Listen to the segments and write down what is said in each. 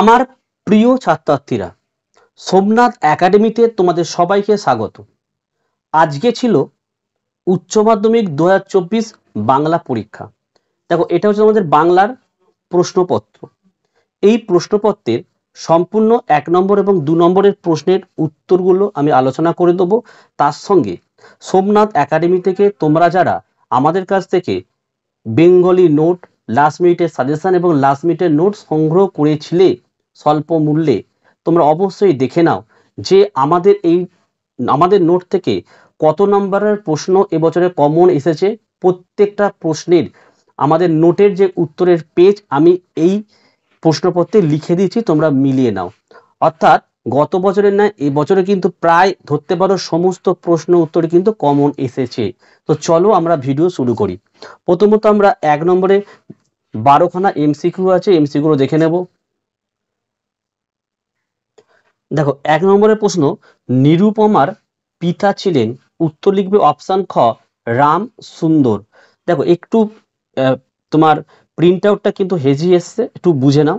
আমার প্রিয় ছাত্রার্থীরা সোমনাথ একাডেমিতে তোমাদের সবাইকে স্বাগত আজকে ছিল উচ্চ মাধ্যমিক দু বাংলা পরীক্ষা দেখো এটা হচ্ছে আমাদের বাংলার প্রশ্নপত্র এই প্রশ্নপত্রের সম্পূর্ণ এক নম্বর এবং দু নম্বরের প্রশ্নের উত্তরগুলো আমি আলোচনা করে দেবো তার সঙ্গে সোমনাথ একাডেমি থেকে তোমরা যারা আমাদের কাছ থেকে বেঙ্গলি নোট লাস্ট মিনিটের সাজেশান এবং লাস্ট মিনিটের নোট সংগ্রহ করেছিলে স্বল্প মূল্যে তোমরা অবশ্যই দেখে নাও যে আমাদের এই আমাদের নোট থেকে কত নম্বরের প্রশ্ন এবছরে কমন এসেছে প্রত্যেকটা প্রশ্নের আমাদের নোটের যে উত্তরের পেজ আমি এই প্রশ্নপত্রে লিখে দিয়েছি তোমরা মিলিয়ে নাও অর্থাৎ গত বছরের না এবছরে কিন্তু প্রায় ধরতে পারো সমস্ত প্রশ্ন উত্তর কিন্তু কমন এসেছে তো চলো আমরা ভিডিও শুরু করি প্রথমত আমরা এক নম্বরে বারোখানা এমসিকিউ আছে এমসিকিউ দেখে নেব দেখো এক নম্বরের প্রশ্ন নিরুপমার পিতা ছিলেন উত্তর লিখবে অপশান খ রাম সুন্দর দেখো একটু তোমার প্রিন্ট আউটটা কিন্তু হেজি এসছে একটু বুঝে নাও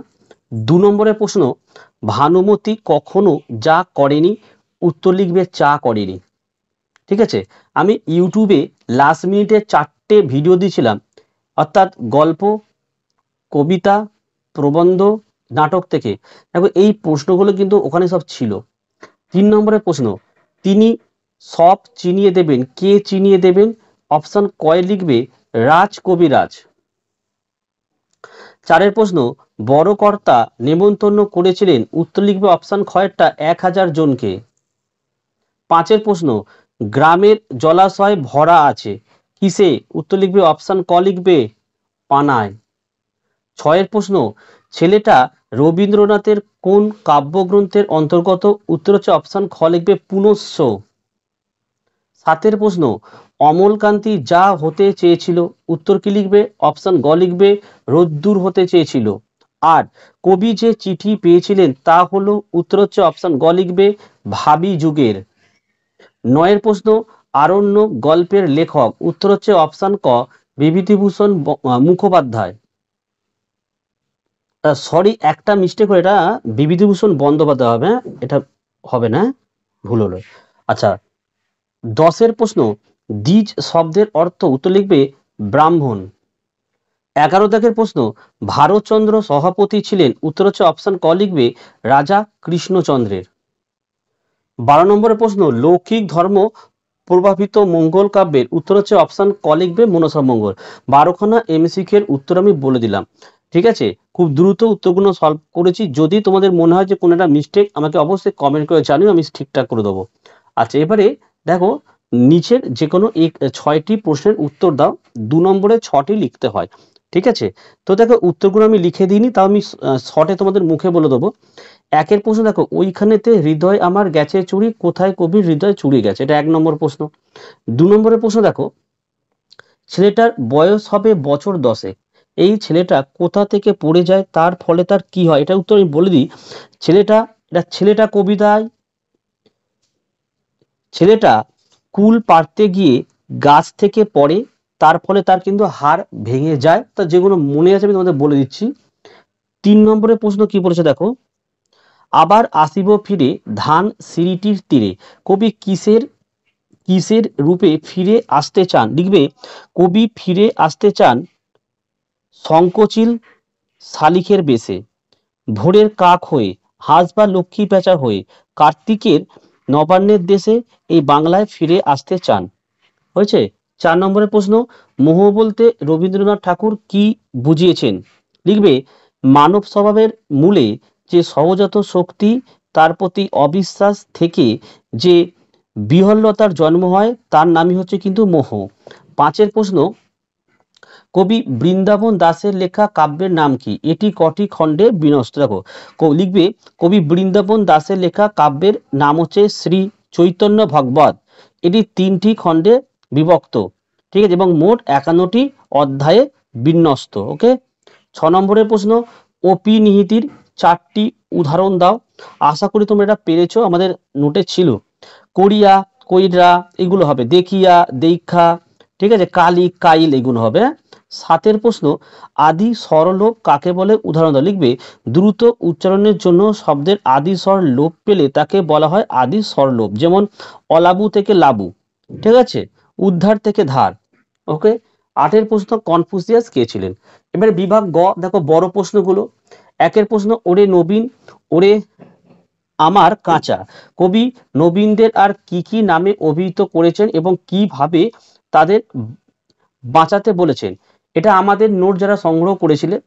দু নম্বরের প্রশ্ন ভানুমতি কখনো যা করেনি উত্তর লিখবে চা করেনি ঠিক আছে আমি ইউটিউবে লাস্ট মিনিটে চারটে চারটে ভিডিও দিয়েছিলাম অর্থাৎ গল্প কবিতা প্রবন্ধ নাটক থেকে দেখো এই প্রশ্নগুলো কিন্তু ওখানে সব ছিল তিন নম্বরের প্রশ্ন তিনি সব চিনিয়ে দেবেন কে চিনিয়ে দেবেন অপশন কয় লিখবে রাজ কবিরাজ চারের প্রশ্ন বড় কর্তা নেমন্তন্ন করেছিলেন উত্তর লিখবে অপশান খয়েরটা এক হাজার জনকে পাঁচের প্রশ্ন গ্রামের জলাশয় ভরা আছে কিসে উত্তর লিখবে অপশান ক লিখবে পানায় ছয়ের প্রশ্ন ছেলেটা রবীন্দ্রনাথের কোন কাব্যগ্রন্থের অন্তর্গত উত্তর হচ্ছে অপশান খ লিখবে পুনশ্চ সাতের প্রশ্ন অমলকান্তি যা হতে চেয়েছিল উত্তর কি লিখবে অপশান গ লিখবে রোদ্দুর হতে চেয়েছিল আর কবি যে চিঠি পেয়েছিলেন তা হলো উত্তর হচ্ছে অপশান গ লিখবে ভাবি যুগের নয়ের প্রশ্ন আরণ্য গল্পের লেখক উত্তর হচ্ছে অপশান ক বিভূতিভূষণ মুখোপাধ্যায় সরি একটা মিস্টেক হয়ে এটা বিভূতিভূষণ বন্দ্যোপাধ্যায় হবে হ্যাঁ? এটা হবে না ভুল হলো আচ্ছা দশের প্রশ্ন দ্বিজ শব্দের অর্থ উত্তর লিখবে ব্রাহ্মণ এগারো দেখের প্রশ্ন ভারতচন্দ্র সভাপতি ছিলেন উত্তর হচ্ছে অপশান ক লিখবে রাজা কৃষ্ণচন্দ্রের বারো নম্বরের প্রশ্ন লৌকিক ধর্ম প্রভাবিত মঙ্গল কাব্যের উত্তর হচ্ছে অপশান ক লিখবে মনসা মঙ্গল বারোখানা এমসিকে উত্তর আমি বলে দিলাম ঠিক আছে খুব দ্রুত উত্তরগুলো সলভ করেছি যদি তোমাদের মনে হয় যে কোনো একটা মিস্টেক আমাকে অবশ্যই কমেন্ট করে জানিও আমি ঠিকঠাক করে দেবো আচ্ছা এবারে দেখো নিচের যে কোনো এক ছয়টি প্রশ্নের উত্তর দাও দু নম্বরে ছটি লিখতে হয় ঠিক আছে তো দেখো উত্তরগুলো আমি লিখে দিইনি তাও আমি শর্টে তোমাদের মুখে বলে দেবো একের প্রশ্ন দেখো ওইখানেতে হৃদয় আমার গেছে চুরি কোথায় কবির হৃদয় চুরি গেছে এটা এক নম্বর প্রশ্ন দু নম্বরের প্রশ্ন দেখো ছেলেটার বয়স হবে বছর দশে এই ছেলেটা কোথা থেকে পড়ে যায় তার ফলে তার কি হয় এটা উত্তর আমি বলে দিই ছেলেটা এটা ছেলেটা কবিতায় ছেলেটা কুল পারতে গিয়ে গাছ থেকে পড়ে তার ফলে তার কিন্তু হাড় ভেঙে যায় তা যেগুলো মনে আছে আমি তোমাদের বলে দিচ্ছি তিন নম্বরের প্রশ্ন কি বলেছে দেখো আবার আসিব ফিরে ধান সিঁড়িটির তীরে কবি কিসের কিসের রূপে ফিরে আসতে চান লিখবে কবি ফিরে আসতে চান সংকোচিল শালিখের বেশে ভোরের কাক হয়ে হাঁস বা লক্ষ্মী পেঁচা হয়ে কার্তিকের নবান্নের দেশে এই বাংলায় ফিরে আসতে চান হয়েছে চার নম্বরের প্রশ্ন মোহ বলতে রবীন্দ্রনাথ ঠাকুর কি বুঝিয়েছেন লিখবে মানব স্বভাবের মূলে যে সহজাত শক্তি তার প্রতি অবিশ্বাস থেকে যে বিহল্লতার জন্ম হয় তার নামই হচ্ছে কিন্তু মোহ পাঁচের প্রশ্ন কবি বৃন্দাবন দাসের লেখা কাব্যের নাম কি এটি কটি খণ্ডে বিনষ্ট দেখো লিখবে কবি বৃন্দাবন দাসের লেখা কাব্যের নাম হচ্ছে শ্রী চৈতন্য ভগবত এটি তিনটি খণ্ডে বিভক্ত ঠিক আছে এবং মোট একান্নটি অধ্যায়ে বিন্যস্ত ওকে ছ নম্বরের প্রশ্ন ওপি নিহিতির চারটি উদাহরণ দাও আশা করি তোমরা এটা পেরেছ আমাদের নোটে ছিল কোরিয়া কইরা এগুলো হবে দেখিয়া দেখা ঠিক আছে কালি কাইল এগুলো হবে সাতের প্রশ্ন আদি স্বরলোপ কাকে বলে উদাহরণ দাও লিখবে দ্রুত উচ্চারণের জন্য শব্দের আদি স্বর লোপ পেলে তাকে বলা হয় আদি স্বরলোপ যেমন অলাবু থেকে লাবু ঠিক আছে উদ্ধার থেকে ধার ওকে আটের প্রশ্ন কনফুসিয়াস কে ছিলেন এবারে বিভাগ গ দেখো বড় প্রশ্নগুলো একের প্রশ্ন ওরে নবীন ওরে আমার কাঁচা কবি নবীনদের আর কি কি নামে অভিহিত করেছেন এবং কিভাবে তাদের বাঁচাতে বলেছেন এটা আমাদের নোট যারা সংগ্রহ করেছিলেন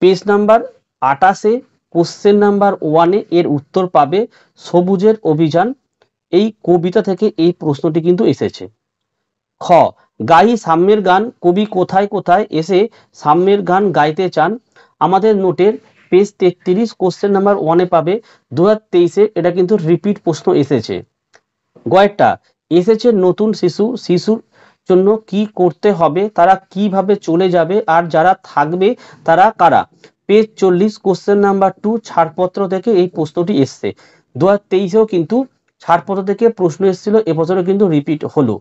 পেজ নাম্বার আটাশে কোশ্চেন নাম্বার ওয়ানে এর উত্তর পাবে সবুজের অভিযান এই কবিতা থেকে এই প্রশ্নটি কিন্তু এসেছে খ গাই সাম্যের গান কবি কোথায় কোথায় এসে সাম্যের গান গাইতে চান আমাদের নোটের পেজ তেত্রিশ কোশ্চেন নাম্বার ওয়ানে পাবে দু হাজার এটা কিন্তু রিপিট প্রশ্ন এসেছে গয়েরটা এসেছে নতুন শিশু শিশুর জন্য কি করতে হবে তারা কিভাবে চলে যাবে আর যারা থাকবে তারা কারা পেজ চল্লিশ কোশ্চেন নাম্বার টু ছাড়পত্র থেকে এই প্রশ্নটি এসছে দু হাজার কিন্তু ছাড়পত্র থেকে প্রশ্ন এসেছিল এবছরও কিন্তু রিপিট হলো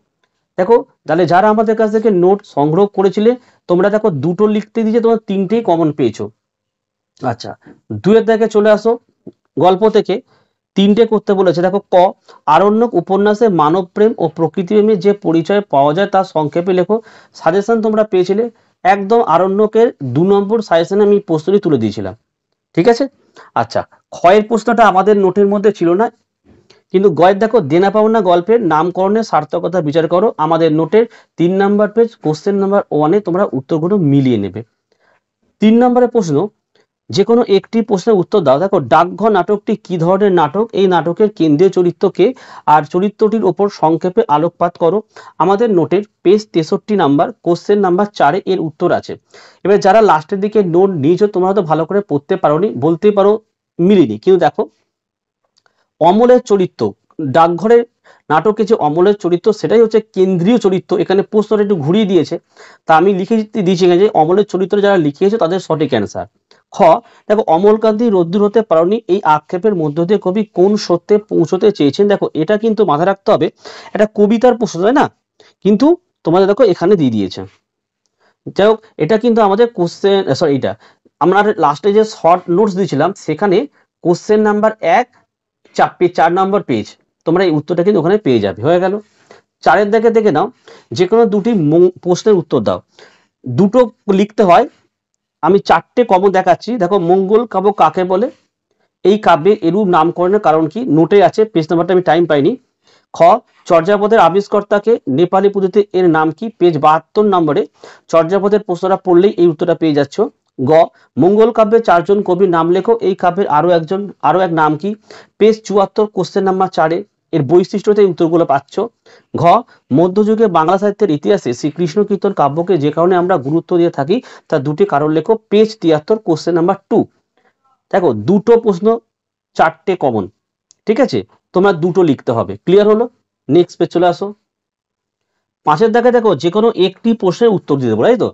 দেখো তাহলে যারা আমাদের কাছ থেকে নোট সংগ্রহ করেছিলে তোমরা দেখো দুটো লিখতে দিয়েছে তোমরা তিনটেই কমন পেয়েছো আচ্ছা দুয়ের দিকে চলে আসো গল্প থেকে তিনটে করতে বলেছে দেখো ক আরণ্যক উপন্যাসে মানব প্রেম ও প্রকৃতিপ্রেমের যে পরিচয় পাওয়া যায় তা সংক্ষেপে লেখো সাজেশন তোমরা পেয়েছিলে একদম আরণ্যকের দু নম্বর সাজেশনে আমি প্রশ্নটি তুলে দিয়েছিলাম ঠিক আছে আচ্ছা ক্ষয়ের প্রশ্নটা আমাদের নোটের মধ্যে ছিল না কিন্তু গয়ের দেখো দেনা পাওনা গল্পের নামকরণের সার্থকতা বিচার করো আমাদের নোটের তিন নাম্বার পেজ কোশ্চেন নাম্বার ওয়ানে তোমরা উত্তরগুলো মিলিয়ে নেবে তিন নম্বরের প্রশ্ন যে কোনো একটি প্রশ্নের উত্তর দাও দেখো ডাকঘর নাটকটি কি ধরনের নাটক এই নাটকের কেন্দ্রীয় চরিত্রকে আর চরিত্রটির ওপর সংক্ষেপে আলোকপাত করো আমাদের নোটের পেজ তেষট্টি নাম্বার কোশ্চেন নাম্বার চারে এর উত্তর আছে এবার যারা লাস্টের দিকে নোট নিয়েছ তোমরা হয়তো ভালো করে পড়তে পারো বলতে পারো মিলিনি কিন্তু দেখো অমলের চরিত্র ডাকঘরের নাটকে যে অমলের চরিত্র সেটাই হচ্ছে কেন্দ্রীয় চরিত্র এখানে প্রশ্নটা একটু ঘুরিয়ে দিয়েছে তা আমি লিখে দিয়েছি এখানে যে অমলের চরিত্র যারা লিখিয়েছে তাদের সঠিক অ্যান্সার খ দেখো অমলকান্তি রোদ্দুর হতে পারি এই আক্ষেপের মধ্য দিয়ে কবি কোন সত্যে পৌঁছতে চেয়েছেন দেখো এটা কিন্তু মাথায় রাখতে হবে এটা কবিতার প্রশ্ন তাই না কিন্তু তোমাদের দেখো এখানে দিয়ে দিয়েছে যাই হোক এটা কিন্তু আমাদের কোশ্চেন সরি এটা আমরা লাস্টে যে শর্ট নোটস দিয়েছিলাম সেখানে কোশ্চেন নাম্বার এক চার চার নম্বর পেজ তোমরা এই উত্তরটা কিন্তু ওখানে পেয়ে যাবে হয়ে গেল চারের দিকে দেখে নাও যে কোনো দুটি প্রশ্নের উত্তর দাও দুটো লিখতে হয় আমি চারটে কম দেখাচ্ছি দেখো মঙ্গল কাব্য কাকে বলে এই কাব্যে এরূপ নামকরণের কারণ কি নোটে আছে পেজ নাম্বারটা আমি টাইম পাইনি খ চর্যাপদের আবিষ্কর্তাকে নেপালি পুজোতে এর নাম কি পেজ বাহাত্তর নম্বরে চর্যাপদের প্রশ্নটা পড়লেই এই উত্তরটা পেয়ে যাচ্ছ গ মঙ্গল কাব্যে চারজন কবির নাম লেখো এই কাব্যের আরও একজন আরও এক নাম কি পেজ চুয়াত্তর কোশ্চেন নাম্বার চারে এর বৈশিষ্ট্যতে উত্তরগুলো পাচ্ছ ঘ মধ্যযুগে বাংলা সাহিত্যের ইতিহাসে শ্রীকৃষ্ণ কীর্তন কাব্যকে যে কারণে আমরা গুরুত্ব দিয়ে থাকি তার দুটি কারণ লেখো পেজ তিয়াত্তর কোশ্চেন নাম্বার টু দেখো দুটো প্রশ্ন চারটে কমন ঠিক আছে তোমরা দুটো লিখতে হবে ক্লিয়ার হলো নেক্সট পেজ চলে আসো পাঁচের দাগে দেখো যে কোনো একটি প্রশ্নের উত্তর দিতে পারো তাই তো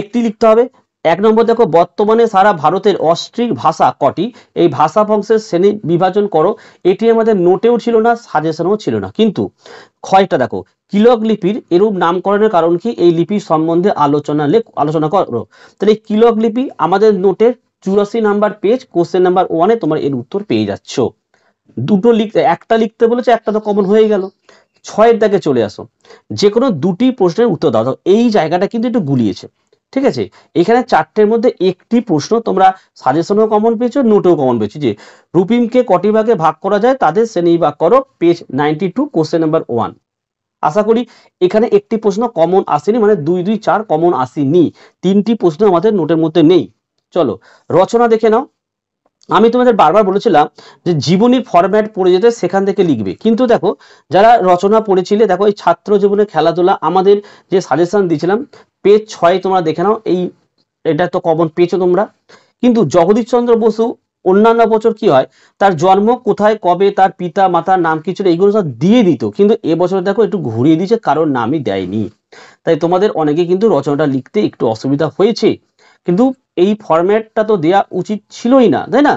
একটি লিখতে হবে এক নম্বর দেখো বর্তমানে সারা ভারতের অস্ট্রিক ভাষা কটি এই ভাষা বংশের শ্রেণী বিভাজন করো এটি আমাদের নোটেও ছিল না সাজেশনও ছিল না কিন্তু ক্ষয়টা দেখো কিলক লিপির এরূপ নামকরণের কারণ কি এই লিপি সম্বন্ধে আলোচনা লেখ আলোচনা করো তাহলে কিলক লিপি আমাদের নোটের চুরাশি নাম্বার পেজ কোশ্চেন নাম্বার ওয়ানে তোমার এর উত্তর পেয়ে যাচ্ছ দুটো লিখতে একটা লিখতে বলেছে একটা তো কমন হয়ে গেল ছয়ের দাগে চলে আসো যে কোনো দুটি প্রশ্নের উত্তর দাও এই জায়গাটা কিন্তু একটু গুলিয়েছে ঠিক আছে এখানে চারটের মধ্যে একটি প্রশ্ন তোমরা সাজেশনও কমন পেয়েছো নোটেও কমন পেয়েছো যে রুপিমকে কটি ভাগে ভাগ করা যায় তাদের শ্রেণী ভাগ করো page ninety two question number one আশা করি এখানে একটি প্রশ্ন কমন আসেনি মানে দুই দুই চার কমন আসেনি তিনটি প্রশ্ন আমাদের নোটের মধ্যে নেই চলো রচনা দেখে নাও আমি তোমাদের বারবার বলেছিলাম যে জীবনী ফরম্যাট পড়ে যেতে সেখান থেকে লিখবে কিন্তু দেখো যারা রচনা পড়েছিলে দেখো এই ছাত্র জীবনে খেলাধুলা আমাদের যে সাজেশন দিয়েছিলাম পেজ ছয় তোমরা দেখে নাও এই এটা তো কমন পেয়েছো তোমরা কিন্তু জগদীশচন্দ্র বসু অন্যান্য বছর কি হয় তার জন্ম কোথায় কবে তার পিতা মাতার নাম কিছু এইগুলো সব দিয়ে দিত কিন্তু এবছর দেখো একটু ঘুরিয়ে দিয়েছে কারোর নামই দেয়নি তাই তোমাদের অনেকে কিন্তু রচনাটা লিখতে একটু অসুবিধা হয়েছে কিন্তু এই ফরম্যাটটা তো দেয়া উচিত ছিলই না তাই না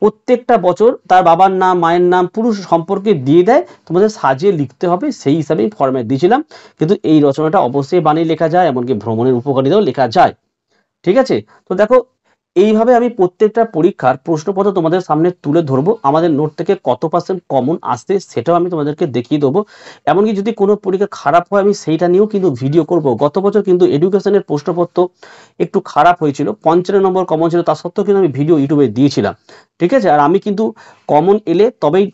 প্রত্যেকটা বছর তার বাবার নাম মায়ের নাম পুরুষ সম্পর্কে দিয়ে দেয় তোমাদের সাজিয়ে লিখতে হবে সেই হিসাবে ফরম্যাট দিয়েছিলাম কিন্তু এই রচনাটা অবশ্যই বানিয়ে লেখা যায় এমনকি ভ্রমণের উপকারিতাও লেখা যায় ঠিক আছে তো দেখো এইভাবে আমি প্রত্যেকটা পরীক্ষার প্রশ্নপত্র তোমাদের সামনে তুলে ধরবো আমাদের নোট থেকে কত পার্সেন্ট কমন আসছে সেটাও আমি তোমাদেরকে দেখিয়ে দেবো এমনকি যদি কোনো পরীক্ষা খারাপ হয় আমি সেইটা নিয়েও কিন্তু ভিডিও করব গত বছর কিন্তু এডুকেশনের প্রশ্নপত্র একটু খারাপ হয়েছিল পঞ্চান্ন নম্বর কমন ছিল তা সত্ত্বেও কিন্তু আমি ভিডিও ইউটিউবে দিয়েছিলাম ঠিক আছে আর আমি কিন্তু কমন এলে তবেই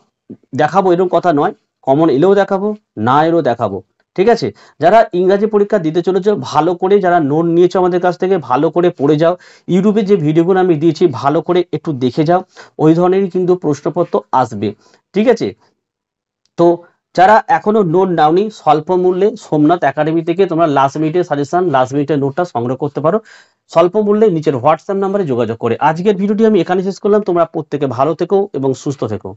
দেখাবো এরকম কথা নয় কমন এলেও দেখাবো না এলেও দেখাবো ঠিক আছে যারা ইংরাজি পরীক্ষা দিতে চলেছ ভালো করে যারা নোট নিয়েছো আমাদের কাছ থেকে ভালো করে পড়ে যাও ইউটিউবে যে ভিডিওগুলো আমি দিয়েছি ভালো করে একটু দেখে যাও ওই ধরনেরই কিন্তু প্রশ্নপত্র আসবে ঠিক আছে তো যারা এখনো নোট নাওনি স্বল্প মূল্যে সোমনাথ একাডেমি থেকে তোমরা লাস্ট মিনিটে সাজেশন লাস্ট মিনিটে নোটটা সংগ্রহ করতে পারো স্বল্প মূল্যে নিচের হোয়াটসঅ্যাপ নাম্বারে যোগাযোগ করে আজকের ভিডিওটি আমি এখানে শেষ করলাম তোমরা প্রত্যেকে ভালো থেকো এবং সুস্থ থেকো